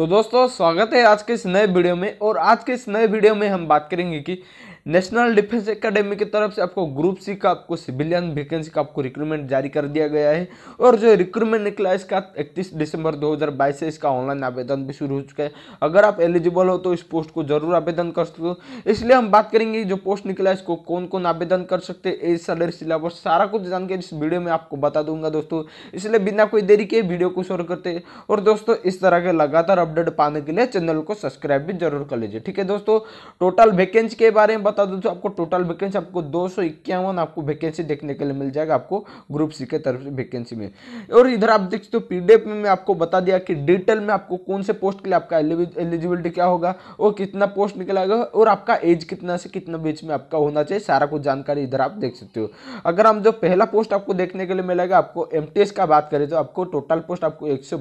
तो दोस्तों स्वागत है आज के इस नए वीडियो में और आज के इस नए वीडियो में हम बात करेंगे कि नेशनल डिफेंस एकेडमी की तरफ से आपको ग्रुप सी का आपको सिविलियन वैकेंसी का आपको रिक्रूटमेंट जारी कर दिया गया है और जो रिक्रूटमेंट निकला इसका इकतीस दिसंबर 2022 से इसका ऑनलाइन आवेदन भी शुरू हो चुका है अगर आप एलिजिबल हो तो इस पोस्ट को जरूर आवेदन कर सकते हो इसलिए हम बात करेंगे जो पोस्ट निकला इसको कौन कौन आवेदन कर सकते हैं सैलरी सिलेबस सारा कुछ जान के इस वीडियो में आपको बता दूंगा दोस्तों इसलिए बिना कोई देरी के वीडियो को शुरू करते हैं और दोस्तों इस तरह के लगातार अपडेट पाने के लिए चैनल को सब्सक्राइब भी जरूर कर लीजिए ठीक है दोस्तों टोटल वैकेंसी के बारे में बता दूं तो आपको टोटल वैकेंसी आपको दो आपको वैकेंसी देखने के लिए मिल जाएगा आपको ग्रुप सी के तरफ से वैकेंसी में और इधर आप देख सकते हो पीडीएफ में मैं आपको बता दिया कि डिटेल में आपको कौन से पोस्ट के लिए आपका एलिजिबिलिटी क्या होगा और कितना पोस्ट निकलेगा और आपका एज कितना से कितना बीच में आपका होना चाहिए सारा कुछ जानकारी इधर आप देख सकते हो अगर हम जो पहला पोस्ट आपको देखने के लिए मिलेगा आपको एम का बात करें तो आपको टोटल पोस्ट आपको एक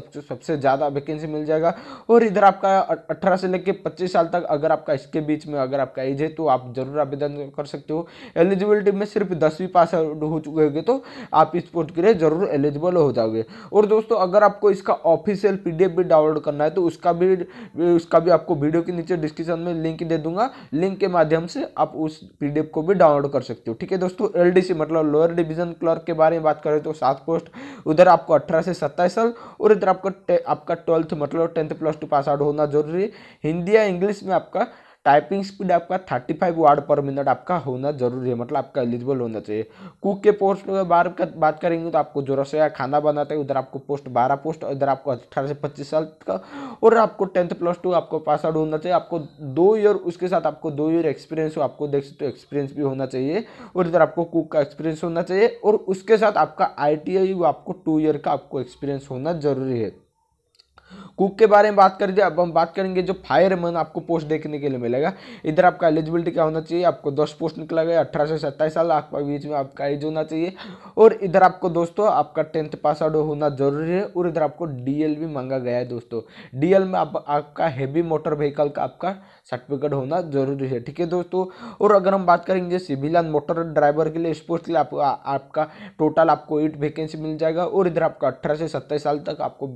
आपको सबसे ज़्यादा वैकेंसी मिल जाएगा और इधर आपका अठारह से लेकर पच्चीस साल तक अगर आपका इसके बीच में अगर आपका एज है तो आप जरूर आवेदन कर सकते हो एलिजिबिलिटी में सिर्फ दसवीं पास आउट हो चुके होंगे तो आप इस पोस्ट के लिए जरूर एलिजिबल हो जाओगे और दोस्तों अगर आपको इसका ऑफिशियल पी भी डाउनलोड करना है तो उसका भी उसका भी आपको वीडियो के नीचे डिस्क्रिप्शन में लिंक दे दूंगा लिंक के माध्यम से आप उस पी को भी डाउनलोड कर सकते हो ठीक है दोस्तों एल मतलब लोअर डिविजन क्लर्क के बारे में बात करें तो सात पोस्ट उधर आपको अठारह से सत्ताईस साल और इधर आपका आपका ट्वेल्थ मतलब tenth plus two pass out होना जरूरी है हिंदी या इंग्लिश में आपका टाइपिंग स्पीड आपका thirty five word per minute आपका होना जरूरी है मतलब आपका एलिजिबल होना चाहिए कुक के पोस्ट में बार का बात करेंगे तो आपको जोरा से खाना बनाते हैं उधर आपको पोस्ट बारह पोस्ट इधर आपको अठारह से पच्चीस साल का और आपको टेंथ प्लस टू आपको पास आउट होना चाहिए आपको दो ईयर उसके साथ आपको दो ईयर एक्सपीरियंस हो आपको देख सकते हो एक्सपीरियंस भी होना चाहिए और इधर आपको कुक का एक्सपीरियंस होना चाहिए और उसके साथ आपका आई टी आई आपको टू ईयर का आपको एक्सपीरियंस होना जरूरी है कुक के बारे में बात कर दिया अब हम बात करेंगे जो फायरमैन आपको पोस्ट देखने के लिए मिलेगा इधर आपका एलिजिबिलिटी क्या होना चाहिए आपको दस पोस्ट निकला गया अठारह से सत्ताईस साल आपके बीच में आपका एज होना चाहिए और इधर आपको दोस्तों आपका टेंथ पास आउट होना जरूरी है और इधर आपको डीएल भी मांगा गया है दोस्तों डीएल में आप आपका हैवी मोटर व्हीकल का आपका सर्टिफिकेट होना जरूरी है ठीक है दोस्तों और अगर हम बात करेंगे सिविल एंड मोटर ड्राइवर के लिए स्पोर्ट्स के लिए आप, आ, आपका टोटल आपको एट वैकेंसी मिल जाएगा और इधर आपका अट्ठारह से सत्ताईस साल तक आपको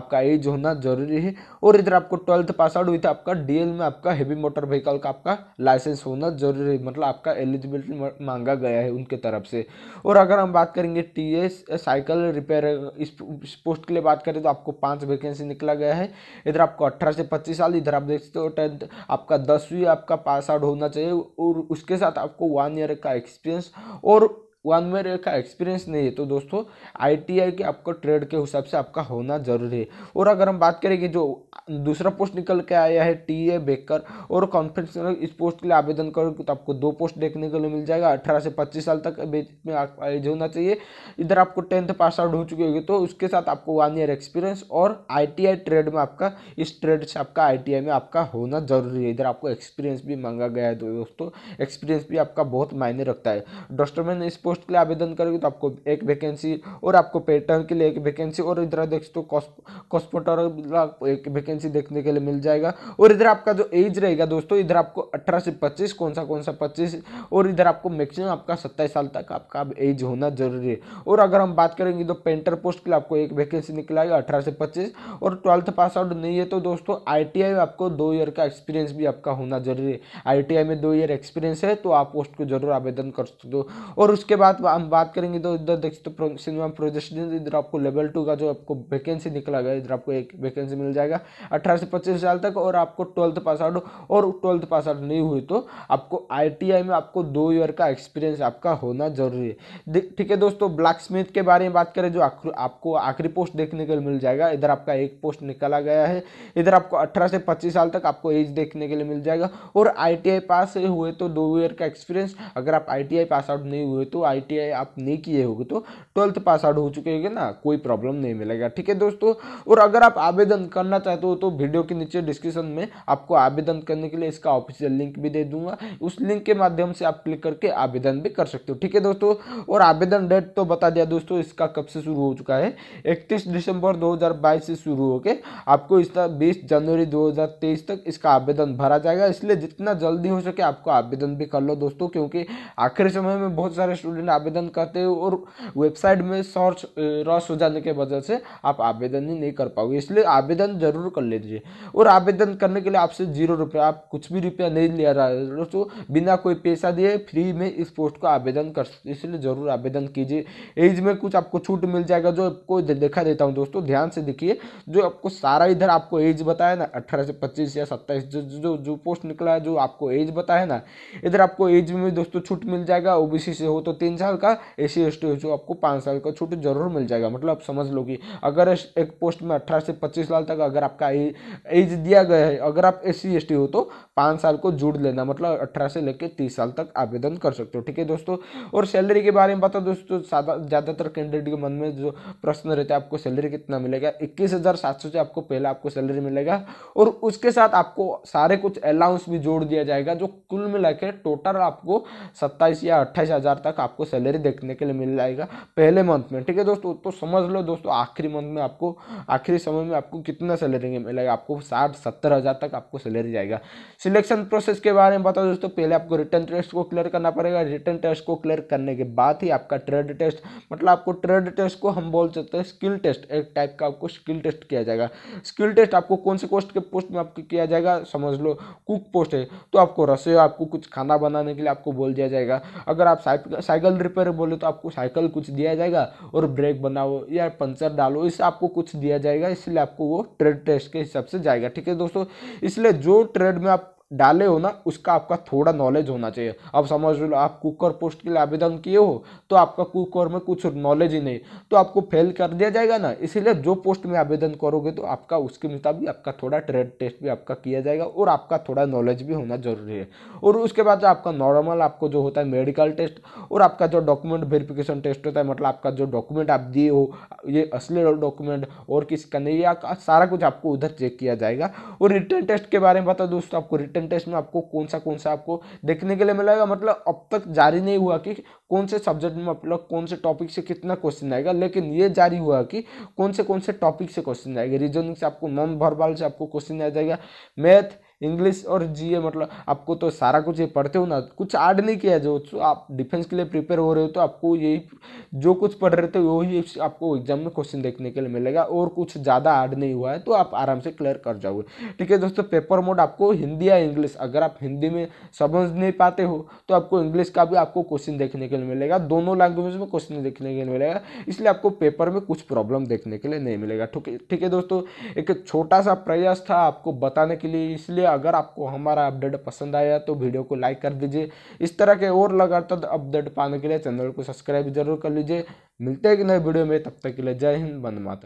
आपका एज होना जरूरी है और इधर आपको ट्वेल्थ पास आउट हुई तो आपका डीएल में आपका हैवी मोटर व्हीकल का आपका लाइसेंस होना जरूरी है मतलब आपका एलिजिबिलिटी मांगा गया है उनके तरफ से और अगर हम बात करेंगे टी एस साइकिल रिपेयर इस पोस्ट के लिए बात करें तो आपको पाँच वैकेंसी निकला गया है इधर आपको अट्ठारह से पच्चीस साल इधर आप देख सकते हो टेंथ आपका दसवीं आपका पास आउट होना चाहिए और उसके साथ आपको वन ईयर का एक्सपीरियंस और वन ईयर का एक्सपीरियंस नहीं है तो दोस्तों आईटीआई के आपको ट्रेड के हिसाब से आपका होना जरूरी है और अगर हम बात करें कि जो दूसरा पोस्ट निकल के आया है टी ए बेकर और कॉन्फ्रेंस इस पोस्ट के लिए आवेदन करो तो आपको दो पोस्ट देखने के लिए मिल जाएगा अठारह से पच्चीस साल तक में एज होना चाहिए इधर आपको टेंथ पास आउट हो चुके होंगे तो उसके साथ आपको वन ईयर एक्सपीरियंस और आई ट्रेड में आपका इस ट्रेड से आपका आई में आपका होना जरूरी है इधर आपको एक्सपीरियंस भी मांगा गया है दोस्तों एक्सपीरियंस भी आपका बहुत मायने रखता है डॉस्टरमैन इस पोस्ट पोस्ट के लिए आवेदन करोगे तो आपको एक वैकेंसी और आपको पेटर के लिए एक वैकेंसी और इधर देख सकते कॉस्पोटर एक वैकेंसी देखने के लिए मिल जाएगा और इधर आपका जो एज रहेगा दोस्तों इधर आपको अठारह से पच्चीस कौन सा कौन सा पच्चीस और इधर आपको मैक्सिमम आपका सत्ताईस साल तक आपका एज होना जरूरी है और अगर हम बात करेंगे तो पेंटर पोस्ट के लिए आपको एक वैकेंसी निकल आएगा अठारह से पच्चीस और ट्वेल्थ पास आउट नहीं है तो दोस्तों आई में आपको दो ईयर का एक्सपीरियंस भी आपका होना जरूरी है आई में दो ईयर एक्सपीरियंस है तो आप पोस्ट को जरूर आवेदन कर सकते हो और उसके बाद हम बात करेंगे तो इधर देख सकते तो सिनेमा प्रोजेक्शन इधर आपको लेवल टू का जो आपको वैकेंसी निकला गया इधर आपको एक वैकेंसी मिल जाएगा अठारह से पच्चीस साल तक और आपको ट्वेल्थ पास आउट और ट्वेल्थ पास आउट नहीं हुई तो आपको आई में आपको दो ईयर का एक्सपीरियंस आपका होना जरूरी है ठीक है दोस्तों ब्लैक स्मिथ के बारे में बात करें जो आपको आखिरी पोस्ट देखने के लिए मिल जाएगा इधर आपका एक पोस्ट निकाला गया है इधर आपको अठारह से पच्चीस साल तक आपको एज देखने के लिए मिल जाएगा और आई पास हुए तो दो ईयर का एक्सपीरियंस अगर आप आई पास आउट नहीं हुए तो आई आप नहीं किए होगे तो ट्वेल्थ पास आउट हो चुके होंगे ना कोई प्रॉब्लम नहीं मिलेगा ठीक है दोस्तों और अगर आप आवेदन करना चाहते हो तो, तो वीडियो के नीचे डिस्क्रिप्शन में आपको आवेदन करने के लिए इसका ऑफिशियल लिंक भी दे दूंगा उस लिंक के माध्यम से आप क्लिक करके आवेदन भी कर सकते हो ठीक है दोस्तों और आवेदन डेट तो बता दिया दोस्तों इसका कब से शुरू हो चुका है इकतीस दिसंबर 2022 से शुरू होकर आपको इस बीस जनवरी 2023 तक इसका आवेदन भरा जाएगा इसलिए जितना जल्दी हो सके आपको आवेदन भी कर लो दोस्तों क्योंकि आखिरी समय में बहुत सारे स्टूडेंट स्टूडेंट आवेदन करते हो और वेबसाइट में सर्च रस हो जाने के वजह से आप आवेदन ही नहीं कर पाओगे इसलिए आवेदन जरूर कर लीजिए और आवेदन करने के लिए आपसे जीरो रुपया आप कुछ भी रुपया नहीं लिया रहा है तो बिना कोई पैसा दिए फ्री में इस पोस्ट को आवेदन कर इसलिए ज़रूर आवेदन कीजिए एज में कुछ आपको छूट मिल जाएगा जो आपको देखा देता हूँ दोस्तों ध्यान से देखिए जो आपको सारा इधर आपको एज बताया ना अट्ठारह से पच्चीस या सत्ताईस जो जो जो पोस्ट निकला है जो आपको एज बताया ना इधर आपको एज में दोस्तों छूट मिल जाएगा ओबीसी से हो तो तीन साल का ए सी एस टी हो आपको पाँच साल का छूट जरूर मिल जाएगा मतलब आप समझ लो कि अगर एक पोस्ट में अट्ठारह से पच्चीस साल तक अगर आपका एज दिया गया है अगर आप एस सी हो तो पाँच साल को जुड़ लेना मतलब अट्ठारह से लेकर तीस साल तक आवेदन कर सकते हो ठीक है दोस्तों और सैलरी के बारे में बता दोस्तों ज़्यादातर कैंडिडेट के मन में जो प्रश्न रहते हैं आपको सैलरी कितना मिलेगा इक्कीस हज़ार सात सौ से आपको पहले आपको सैलरी मिलेगा और उसके साथ आपको सारे कुछ अलाउंस भी जोड़ दिया जाएगा जो कुल मिला के टोटल आपको सत्ताईस या अट्ठाईस हज़ार तक आप आपको सैलरी देखने के लिए मिल जाएगा पहले मंथ में ठीक है दोस्तों तो समझ लो दोस्तों आखिरी मंथ में आपको आखिरी समय में आपको कितना सैलरी मिलेगा आपको साठ सत्तर हज़ार तक आपको सैलरी जाएगा सिलेक्शन प्रोसेस के बारे में बताओ दोस्तों पहले आपको रिटर्न टेस्ट को क्लियर करना पड़ेगा रिटर्न टेस्ट को क्लियर करने के बाद ही आपका ट्रेड टेस्ट मतलब आपको ट्रेड टेस्ट को हम बोल सकते हैं स्किल टेस्ट एक टाइप का आपको स्किल टेस्ट किया जाएगा स्किल टेस्ट आपको कौन से पोस्ट के पोस्ट में आपको किया जाएगा समझ लो कुक पोस्ट है तो आपको रसोई आपको कुछ खाना बनाने के लिए आपको बोल दिया जाएगा अगर आप साइकिल साइकिल रिपेयर बोले तो आपको साइकिल कुछ दिया जाएगा और ब्रेक बनाओ या पंचर डालो इस आपको कुछ दिया जाएगा इसलिए आपको वो ट्रेड टेस्ट के हिसाब से जाएगा ठीक है दोस्तों इसलिए जो ट्रेड में आप डाले हो ना उसका आपका थोड़ा नॉलेज होना चाहिए अब समझ लो आप कुकर पोस्ट के लिए आवेदन किए हो तो आपका कुकर में कुछ नॉलेज ही नहीं तो आपको फेल कर दिया जाएगा ना इसीलिए जो पोस्ट में आवेदन करोगे तो आपका उसके मुताबिक आपका थोड़ा ट्रेड टेस्ट भी आपका किया जाएगा और आपका थोड़ा नॉलेज भी होना जरूरी है और उसके बाद आपका नॉर्मल आपको जो होता है मेडिकल टेस्ट और आपका जो डॉक्यूमेंट वेरिफिकेशन टेस्ट होता है मतलब आपका जो डॉक्यूमेंट आप दिए हो ये असली डॉक्यूमेंट और किसका नहीं सारा कुछ आपको उधर चेक किया जाएगा और रिटर्न टेस्ट के बारे में बता दोस्तों आपको रिटर्न टेस्ट में आपको कौन सा कौन सा आपको देखने के लिए मिलेगा मतलब अब तक जारी नहीं हुआ कि कौन से सब्जेक्ट में मतलब कौन से टॉपिक से कितना क्वेश्चन आएगा लेकिन ये जारी हुआ कि कौन से कौन से टॉपिक से क्वेश्चन आएगा रीजनिंग से आपको नॉन वर्बल से आपको क्वेश्चन आ जाएगा मैथ इंग्लिश और जीए मतलब आपको तो सारा कुछ ये पढ़ते हो ना कुछ ऐड नहीं किया जो आप डिफेंस के लिए प्रिपेयर हो रहे हो तो आपको यही जो कुछ पढ़ रहे थे वही आपको एग्जाम में क्वेश्चन देखने के लिए मिलेगा और कुछ ज़्यादा ऐड नहीं हुआ है तो आप आराम से क्लियर कर जाओगे ठीक है दोस्तों पेपर मोड आपको हिंदी या इंग्लिश अगर आप हिंदी में समझ नहीं पाते हो तो आपको इंग्लिश का भी आपको क्वेश्चन देखने के लिए मिलेगा दोनों लैंग्वेज में क्वेश्चन देखने के लिए मिलेगा इसलिए आपको पेपर में कुछ प्रॉब्लम देखने के लिए नहीं मिलेगा ठीक है दोस्तों एक छोटा सा प्रयास था आपको बताने के लिए इसलिए अगर आपको हमारा अपडेट पसंद आया तो वीडियो को लाइक कर दीजिए इस तरह के और लगातार अपडेट पाने के लिए चैनल को सब्सक्राइब जरूर कर लीजिए मिलते हैं कि नए वीडियो में तब तक के लिए जय हिंद बंद मात्र